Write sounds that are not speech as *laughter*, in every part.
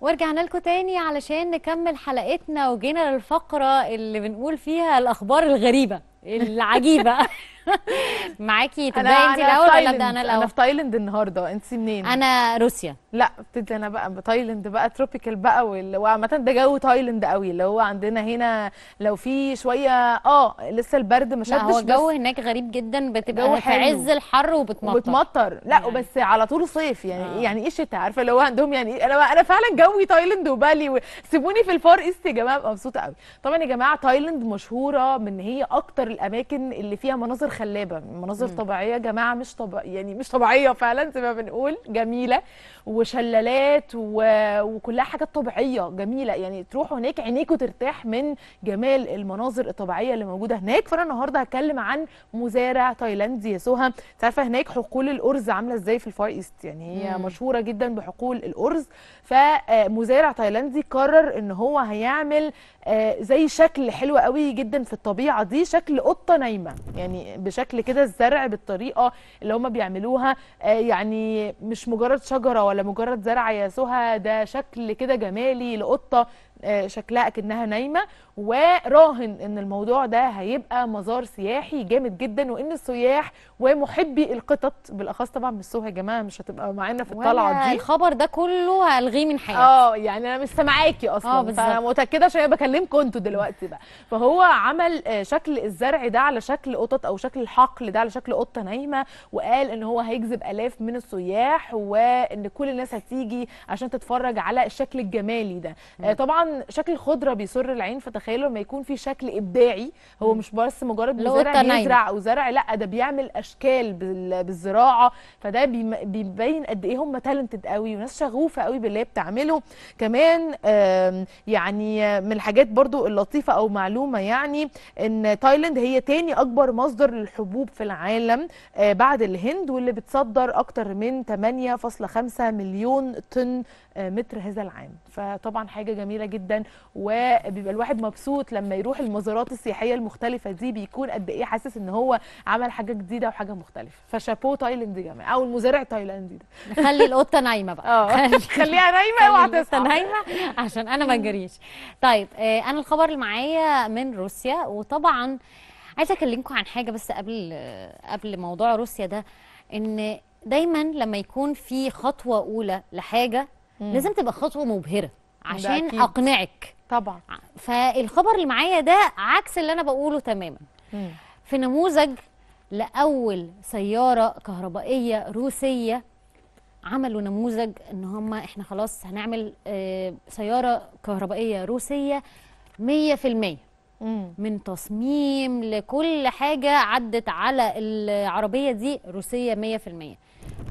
ورجعنا لكم تاني علشان نكمل حلقتنا وجينا للفقره اللي بنقول فيها الاخبار الغريبه العجيبه *laughs* *laughs* معاكي تبداي انت الاول ولا ابدا انا الاول انا في تايلاند النهارده انت منين انا روسيا لا ابتدي انا بقى تايلاند بقى تروبيكال بقى وعامه ده جو تايلاند قوي اللي هو عندنا هنا لو في شويه اه لسه البرد ما شدش هو الجو هناك غريب جدا بتبقى في عز الحر وبتمطر وبتمطر لا يعني. وبس على طول صيف يعني آه. يعني ايه شتاء عارفه اللي هو عندهم يعني إيه؟ انا انا فعلا جوي تايلاند وبالي سيبوني في الفار ايست يا جماعه مبسوطه قوي طبعا يا جماعه تايلاند مشهوره من هي اكتر الاماكن اللي فيها مناظر خلابه مناظر طبيعيه يا جماعه مش طب... يعني مش طبيعيه فعلا زي ما بنقول جميله وشلالات و... وكلها حاجات طبيعيه جميله يعني تروحوا هناك عينيكوا ترتاح من جمال المناظر الطبيعيه اللي موجوده هناك فانا النهارده هتكلم عن مزارع تايلاندي يا سهى انت عارفه هناك حقول الارز عامله ازاي في الفار ايست يعني هي مم. مشهوره جدا بحقول الارز فمزارع آه، تايلاندي قرر ان هو هيعمل آه، زي شكل حلو قوي جدا في الطبيعه دي شكل قطه نايمه يعني بشكل كده الزرع بالطريقه اللي هم بيعملوها آه، يعني مش مجرد شجره ولا مجرد زرع سهى ده شكل كده جمالي لقطه آه، شكلها كأنها نايمة وراهن ان الموضوع ده هيبقى مزار سياحي جامد جدا وان السياح ومحبي القطط بالاخص طبعا مش يا جماعه مش هتبقى معانا في الطلعه دي الخبر ده كله هلغيه من حياتي اه يعني انا مش سامعاكي اصلا آه، فانا متاكده عشان بكلمكم انتوا دلوقتي بقى فهو عمل آه، شكل الزرع ده على شكل قطط او شكل الحقل ده على شكل قطه نايمه وقال ان هو هيجذب الاف من السياح وان كل الناس هتيجي عشان تتفرج على الشكل الجمالي ده طبعا شكل الخضره بيسر العين فتخيلوا لما يكون في شكل ابداعي هو مش بس مجرد مزارع بيزرع او زرع لا ده بيعمل اشكال بالزراعه فده بيبين قد ايه هم تالنتد قوي وناس شغوفه قوي باللي بتعمله كمان يعني من الحاجات برضو اللطيفه او معلومه يعني ان تايلاند هي تاني اكبر مصدر للحبوب في العالم آه، بعد الهند واللي بتصدر اكتر من 8.5 مليون طن آه، متر هذا العام فطبعا حاجه جميله جدا جدا وبيبقى الواحد مبسوط لما يروح المزارات السياحيه المختلفه دي بيكون قد ايه حاسس ان هو عمل حاجه جديده وحاجه مختلفه فشابو تايلاند يا جماعه او المزارع تايلاندي ده خلي القطه نايمه بقى آه، خليها نايمه اوعى تصحى نايمه عشان انا ما اجريش طيب آه، انا الخبر اللي معايا من روسيا وطبعا عايزه اكلمكم عن حاجه بس قبل قبل موضوع روسيا ده ان دايما لما يكون في خطوه اولى لحاجه مم. لازم تبقى خطوه مبهره عشان اقنعك طبعا فالخبر اللي معايا ده عكس اللي انا بقوله تماما م. في نموذج لاول سياره كهربائيه روسيه عملوا نموذج ان هم احنا خلاص هنعمل آه، سياره كهربائيه روسيه 100% من تصميم لكل حاجه عدت على العربيه دي روسيه 100%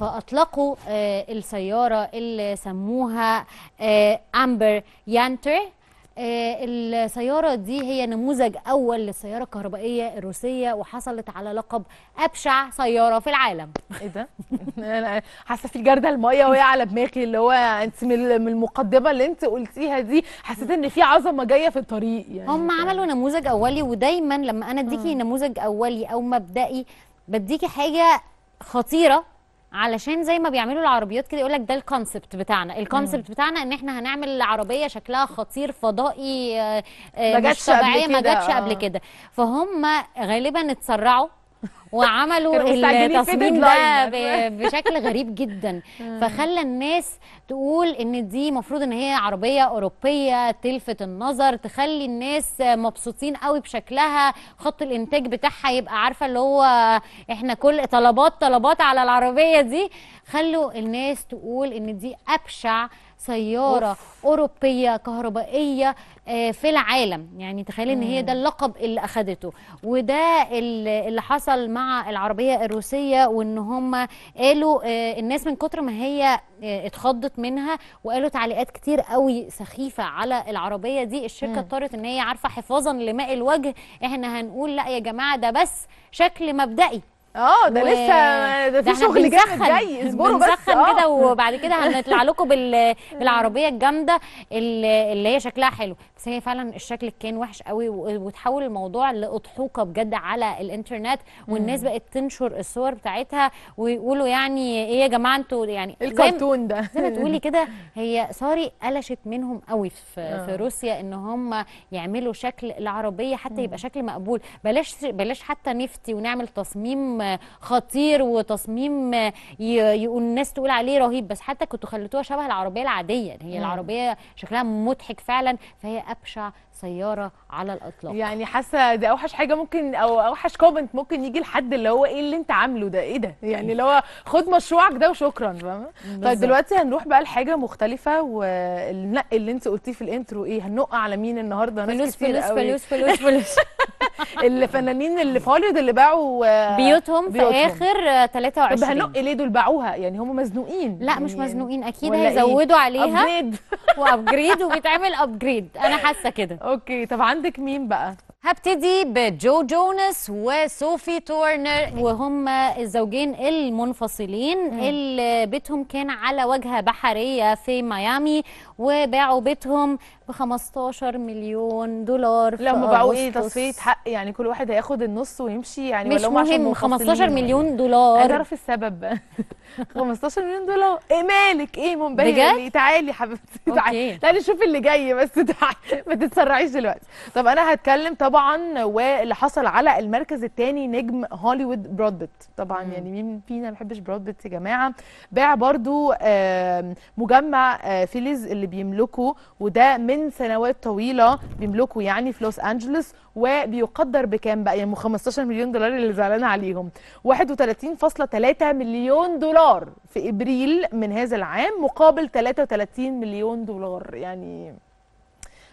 فأطلقوا آه، السيارة اللي سموها أمبر آه، يانتر آه، السيارة دي هي نموذج أول للسيارة الكهربائية الروسية وحصلت على لقب أبشع سيارة في العالم إيه ده؟ *laughs* أنا حاسة في جردة المية وهي على دماغي اللي هو أنت من المقدمة اللي أنت قلتيها دي حسيت إن في عظمة جاية في الطريق يعني هم عملوا نموذج أولي ودايما لما أنا أديكي نموذج أولي أو مبدئي بديكي حاجة خطيرة علشان زي ما بيعملوا العربيات كده يقول لك ده الكونسبت بتاعنا الكونسبت بتاعنا ان احنا هنعمل عربيه شكلها خطير فضائي آه، آه، مش طبيعيه ما جاتش قبل آه. كده فهم غالبا اتسرعوا وعملوا التصميم ده بشكل غريب جدا *laughs* آه. فخلى الناس تقول ان دي المفروض ان هي عربيه اوروبيه تلفت النظر تخلي الناس مبسوطين قوي بشكلها خط الانتاج بتاعها يبقى عارفه اللي هو احنا كل طلبات طلبات على العربيه دي خلوا الناس تقول ان دي ابشع سياره أوف. اوروبيه كهربائيه آه، في العالم يعني تخيل ان هي ده اللقب اللي اخدته وده اللي حصل مع العربيه الروسيه وان هم قالوا آه، الناس من كتر ما هي آه، اتخضت منها وقالوا تعليقات كتير قوي سخيفه على العربيه دي الشركه اضطرت ان هي عارفه حفاظا لماء الوجه احنا هنقول لا يا جماعه ده بس شكل مبدئي اه ده و... لسه ده في شغل جامد جاي اصبروا بس بنسخن آه. كده وبعد كده هنطلع لكم بال... *laughs* بالعربيه الجامده اللي هي شكلها حلو بس هي فعلا الشكل كان وحش قوي وتحول الموضوع لاضحوكه بجد على الانترنت والناس بقت تنشر الصور بتاعتها ويقولوا يعني ايه يا جماعه انتوا يعني الكرتون ده زي ما تقولي *laughs* كده هي ساري قلشت منهم قوي في, آه. في روسيا ان هم يعملوا شكل العربيه حتى يبقى شكل مقبول بلاش بلاش حتى نفتي ونعمل تصميم خطير وتصميم يقول الناس تقول عليه رهيب بس حتى كنتوا خليتوها شبه العربيه العاديه يعني هي مم. العربيه شكلها مضحك فعلا فهي ابشع سياره على الاطلاق يعني حاسه دي اوحش حاجه ممكن او اوحش كومنت ممكن يجي لحد اللي هو ايه اللي انت عامله ده ايه ده يعني اللي هو خد مشروعك ده وشكرا فاهمه طيب دلوقتي هنروح بقى لحاجه مختلفه والنق اللي انت قلتيه في الانترو ايه هنق على مين النهارده ناس كتير قوي. فلوس فلوس فلوس فلوس *laughs* الفنانين اللي في هوليوود اللي باعوا بيوتهم, آه، بيوتهم في اخر 23 آه، طب هنق ليه دول باعوها يعني هم مزنوقين لا مش يعني مزنوقين اكيد إيه؟ هيزودوا إيه؟ عليها ابجريد *laughs* وابجريد وبيتعمل ابجريد انا حاسه كده اوكي طب عندك مين بقى هبتدي بجو جونس وسوفي تورنر وهم الزوجين المنفصلين اللي بيتهم كان على واجهه بحريه في ميامي وباعوا بيتهم ب 15 مليون دولار لا ما بقوا ايه تصفيه حق يعني كل واحد هياخد النص ويمشي يعني مش ولا مهم 15 يعني. مليون دولار اعرف السبب 15 *laughs* مليون دولار ايه مالك ايه منبهر لي يعني. تعالي حبيبتي تعالي تعالي شوفي اللي جاي بس *laughs* تعالي ما تتسرعيش دلوقتي طب انا هتكلم طبعا واللي حصل على المركز الثاني نجم هوليوود براد بيت طبعا مم. يعني مين فينا ما بيحبش براد بيت يا جماعه باع برده مجمع آه، فيليز اللي بيملكه وده من من سنوات طويله بيملكوا يعني في لوس انجلوس وبيقدر بكام بقى يعني 15 مليون دولار اللي زعلانه عليهم 31.3 مليون دولار في ابريل من هذا العام مقابل 33 مليون دولار يعني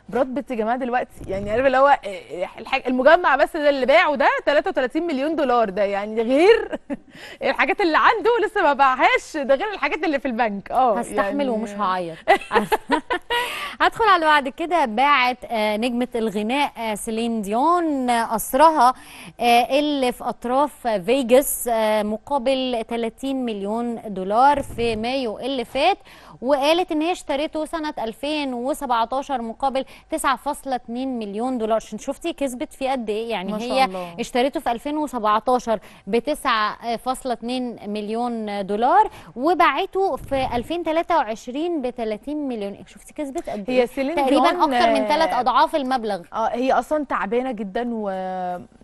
براد بيت يا جماعه دلوقتي يعني عارف اللي هو آه، آه، المجمع بس ده اللي باعه ده 33 مليون دولار ده يعني غير *laughs* الحاجات اللي عنده لسه ما باعهاش ده غير الحاجات اللي في البنك اه هستحمل يعني... ومش هعيط *laughs* هدخل على بعد كده باعت آه، نجمة الغناء آه، سيلين ديون آه، قصرها اللي في أطراف فيجاس مقابل 30 مليون دولار في مايو اللي فات وقالت ان هي اشتريته سنة 2017 مقابل 9.2 مليون دولار شفتي كسبت فيه قد ايه يعني هي الله. اشتريته في 2017 ب 9.2 مليون دولار وباعته في 2023 ب 30 مليون شفتي كسبت قد هي سيلين تقريبا اكتر من ثلاث آه، اضعاف المبلغ اه هي اصلا تعبانه جدا و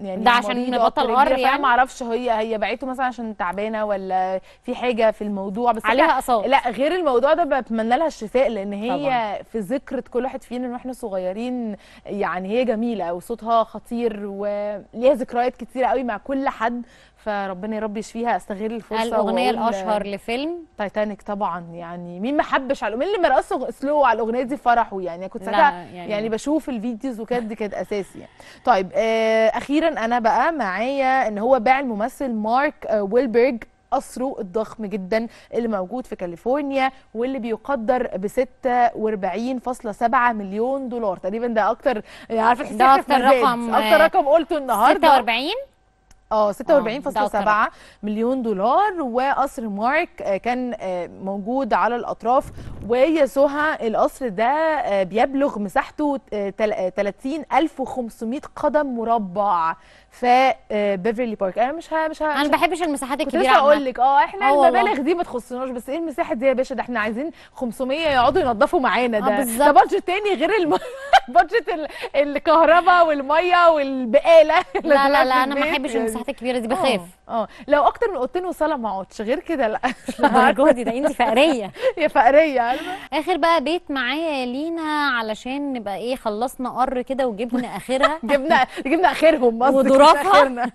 يعني ده عشان بطل غر يعني ما اعرفش هي هي بعته مثلا عشان تعبانه ولا في حاجه في الموضوع بس عليها قصاص لا غير الموضوع ده بتمنى لها الشفاء لان هي طبعا. في ذكرى كل واحد فينا واحنا صغيرين يعني هي جميله وصوتها خطير وليها ذكريات كتيره قوي مع كل حد فربنا يا رب يشفيها استغل الفرصه الاغنيه الاشهر لفيلم تايتانيك طبعا يعني مين ما حبش على مين اللي مرقص سلو على الاغنيه دي فرحه يعني كنت ساعتها يعني, يعني بشوف الفيديوز وكانت دي كانت اساسي يعني. طيب آه اخيرا انا بقى معايا ان هو باع الممثل مارك آه ويلبرج قصره الضخم جدا اللي موجود في كاليفورنيا واللي بيقدر ب 46.7 مليون دولار تقريبا ده اكتر عارفه ده اكتر رقم اكتر آه، رقم قلته النهارده 46 اه 46.7 آه، مليون دولار وقصر مارك آه، كان آه، موجود على الاطراف ويا سهى القصر ده بيبلغ مساحته 30500 قدم مربع في بيفرلي بارك انا مش ها مش ها انا ما بحبش المساحات الكبيره كنت اقول لك اه احنا المبالغ دي ما تخصناش بس ايه المساحه دي يا باشا ده احنا عايزين 500 يقعدوا ينظفوا معانا ده آه ده بادجت تاني غير الم... بادجت *laughs* الكهرباء والميه والبقاله لا لا لا انا ما بحبش يعني. المساحات المساحات الكبيره دي بخاف آه،, اه لو اكتر من اوضتين وصاله ما اقعدش غير كده لا مش ده انت *laughs* فقريه يا فقريه اخر بقى بيت معايا لينا علشان نبقى ايه خلصنا قر كده وجبنا اخرها *laughs* جبنا جبنا اخرهم وضرافها *laughs*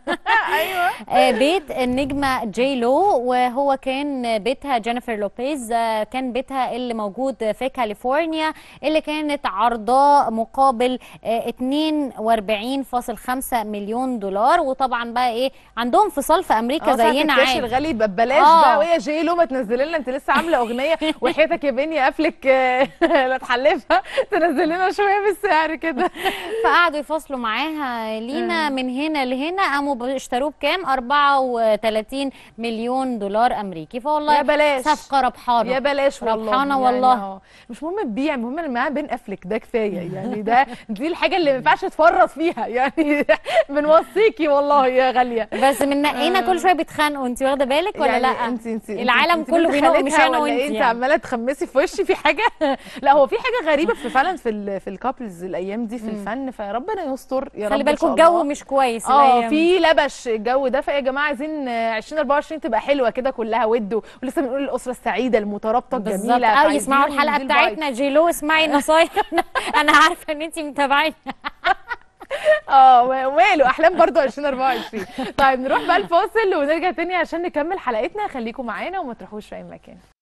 ايوه آه، بيت النجمه جي لو وهو كان بيتها جينيفر لوبيز آه، كان بيتها اللي موجود في كاليفورنيا اللي كانت عرضاه مقابل 42.5 مليون دولار وطبعا بقى ايه عندهم فصال في امريكا آه، زينا عادي اه الغالي يبقى ببلاش بقى ويا لو ما تنزلي لنا انت لسه عامله اغنيه *laughs* وحياتك يا بني قفلك آه، *laughs* لا تحلفها تنزل لنا شويه بالسعر كده *laughs* فقعدوا يفاصلوا معاها لينا آه. من هنا لهنا قاموا اشتروه بكام 34 مليون دولار امريكي فوالله يا بلاش صفقه ربحانه يا بلاش والله ربحانه يعني والله يعني مش مهم تبيع المهم اللي معاها بين قفلك ده كفايه يعني ده دي الحاجه اللي ما ينفعش تفرط فيها يعني بنوصيكي والله يا غالي عاليه بس من نقينا آه. كل شويه بيتخانقوا انت واخده بالك ولا يعني لا انت انت العالم انت كله بينقوا مش انا وانت انت يعني. عماله تخمسي في وشي في حاجه *laughs* لا هو في حاجه غريبه في فعلا في في الكابلز الايام دي في الفن فربنا يستر يا رب خلي بالكم الجو مش كويس اه في لبش الجو ده فيا جماعه عايزين 2024 تبقى حلوه كده كلها ود ولسه بنقول الاسره السعيده المترابطه الجميله بالظبط آه، يسمعوا الحلقه بتاعتنا جيلو اسمعي النصايح *laughs* انا عارفه ان انت متابعينا اه وماله احلام برضه 2024 طيب نروح بقى الفاصل ونرجع تاني عشان نكمل حلقتنا خليكم معانا وما تروحوش في اي مكان